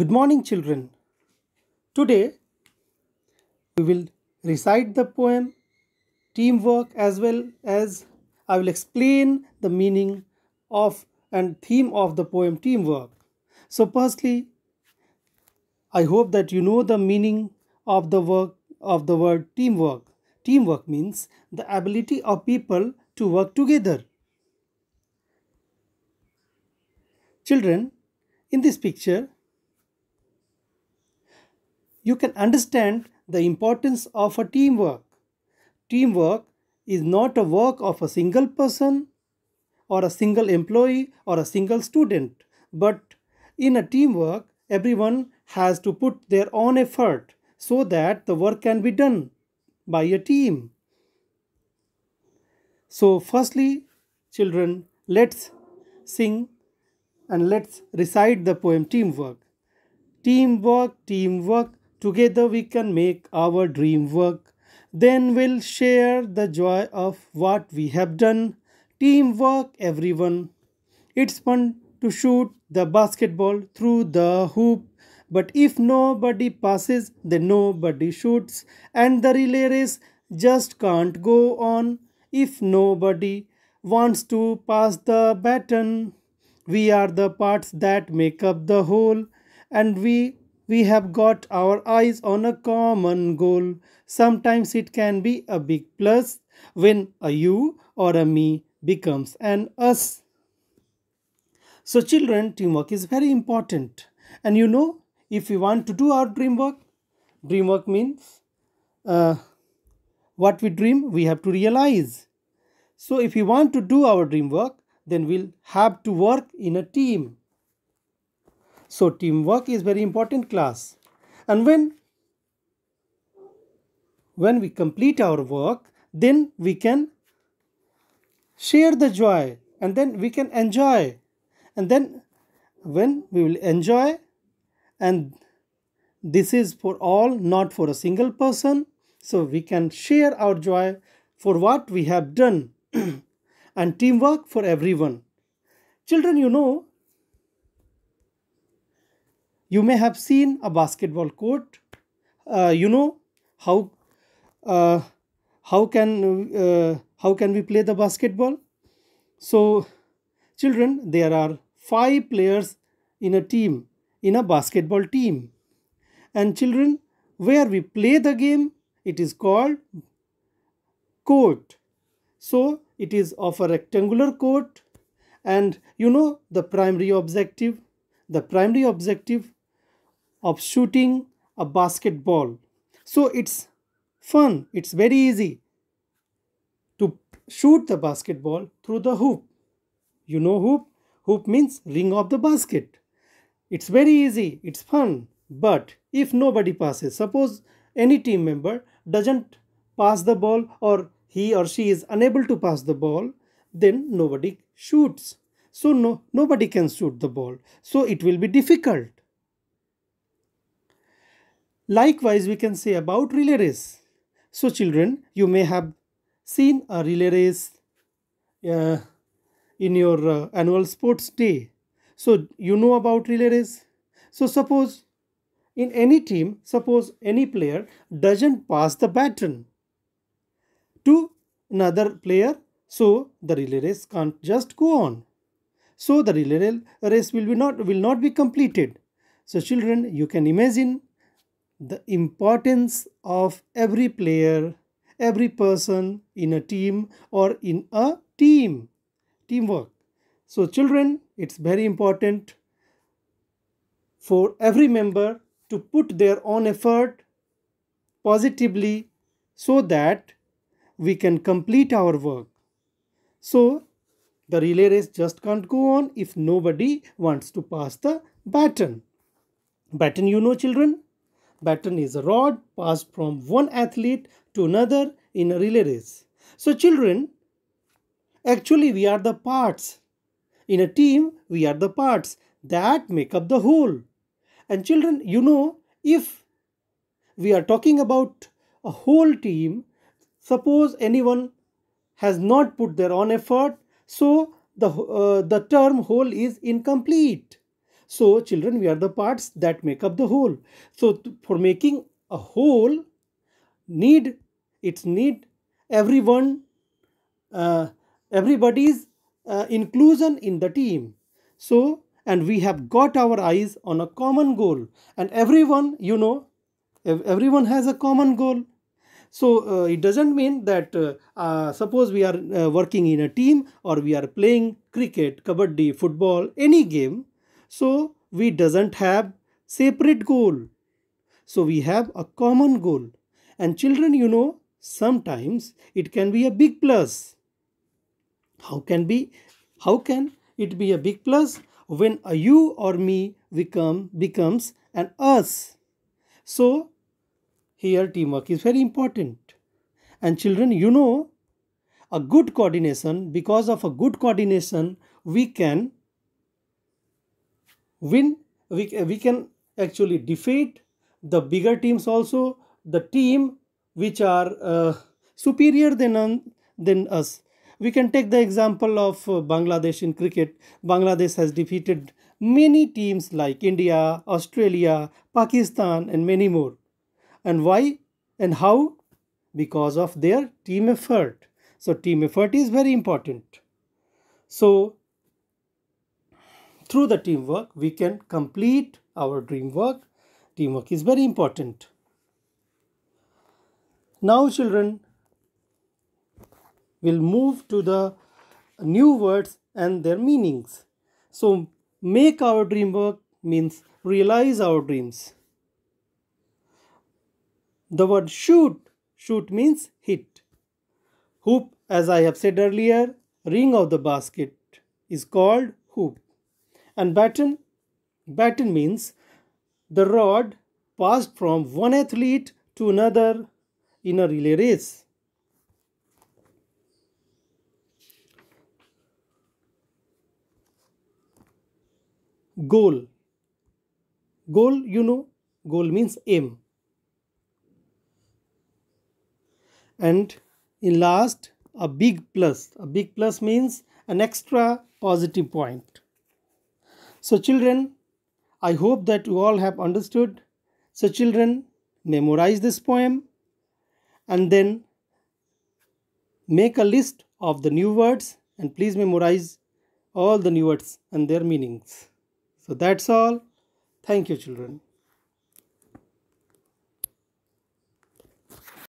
Good morning, children. Today, we will recite the poem, teamwork, as well as I will explain the meaning of and theme of the poem teamwork. So, firstly, I hope that you know the meaning of the work of the word teamwork. Teamwork means the ability of people to work together. Children, in this picture, you can understand the importance of a teamwork. Teamwork is not a work of a single person or a single employee or a single student, but in a teamwork, everyone has to put their own effort so that the work can be done by a team. So, firstly, children, let's sing and let's recite the poem Teamwork. Teamwork, teamwork, Together we can make our dream work. Then we'll share the joy of what we have done. Teamwork, everyone. It's fun to shoot the basketball through the hoop. But if nobody passes, then nobody shoots. And the relay race just can't go on if nobody wants to pass the baton. We are the parts that make up the whole, and we we have got our eyes on a common goal. Sometimes it can be a big plus when a you or a me becomes an us. So, children, teamwork is very important. And you know, if we want to do our dream work, dream work means uh, what we dream, we have to realize. So, if we want to do our dream work, then we'll have to work in a team. So teamwork is very important class. And when, when we complete our work, then we can share the joy and then we can enjoy. And then when we will enjoy and this is for all not for a single person so we can share our joy for what we have done and teamwork for everyone children you know you may have seen a basketball court. Uh, you know how uh, how can uh, how can we play the basketball? So, children, there are five players in a team in a basketball team, and children, where we play the game, it is called court. So it is of a rectangular court and you know the primary objective. The primary objective of shooting a basketball. So it's fun, it's very easy to shoot the basketball through the hoop. You know hoop? Hoop means ring of the basket. It's very easy, it's fun. But if nobody passes, suppose any team member doesn't pass the ball or he or she is unable to pass the ball, then nobody shoots. So no, nobody can shoot the ball. So it will be difficult. Likewise, we can say about relay race. So children, you may have seen a relay race uh, in your uh, annual sports day. So you know about relay race. So suppose in any team, suppose any player doesn't pass the baton to another player. So the relay race can't just go on. So the relay race will be not will not be completed. So children, you can imagine the importance of every player, every person in a team or in a team, teamwork. So children, it's very important for every member to put their own effort positively so that we can complete our work. So the relay race just can't go on if nobody wants to pass the baton. Baton you know children baton is a rod passed from one athlete to another in a relay race. So children, actually we are the parts. In a team, we are the parts that make up the whole. And children, you know, if we are talking about a whole team, suppose anyone has not put their own effort, so the, uh, the term whole is incomplete. So children, we are the parts that make up the whole. So for making a whole, need, it's need everyone, uh, everybody's uh, inclusion in the team. So, and we have got our eyes on a common goal. And everyone, you know, everyone has a common goal. So uh, it doesn't mean that uh, uh, suppose we are uh, working in a team or we are playing cricket, kabaddi, football, any game. So we doesn't have separate goal. So we have a common goal. And children, you know, sometimes it can be a big plus. How can be? How can it be a big plus when a you or me become becomes an us? So here teamwork is very important. And children, you know, a good coordination, because of a good coordination, we can win we, we can actually defeat the bigger teams also the team which are uh, superior than than us we can take the example of uh, bangladesh in cricket bangladesh has defeated many teams like india australia pakistan and many more and why and how because of their team effort so team effort is very important so through the teamwork we can complete our dream work teamwork is very important now children will move to the new words and their meanings so make our dream work means realize our dreams the word shoot shoot means hit hoop as i have said earlier ring of the basket is called hoop and baton, baton means the rod passed from one athlete to another in a relay race. Goal. Goal, you know, goal means aim. And in last, a big plus. A big plus means an extra positive point. So children, I hope that you all have understood. So children, memorize this poem and then make a list of the new words and please memorize all the new words and their meanings. So that's all. Thank you children.